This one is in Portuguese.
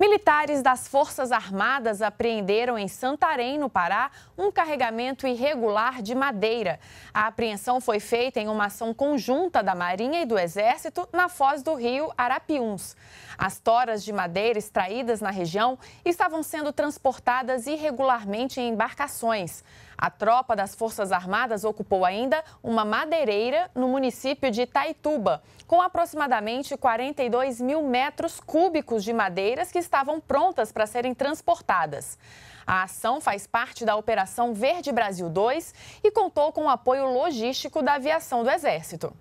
Militares das Forças Armadas apreenderam em Santarém, no Pará, um carregamento irregular de madeira. A apreensão foi feita em uma ação conjunta da Marinha e do Exército na foz do rio Arapiuns. As toras de madeira extraídas na região estavam sendo transportadas irregularmente em embarcações. A tropa das Forças Armadas ocupou ainda uma madeireira no município de Itaituba, com aproximadamente 42 mil metros cúbicos de madeiras que estavam prontas para serem transportadas. A ação faz parte da Operação Verde Brasil 2 e contou com o apoio logístico da aviação do Exército.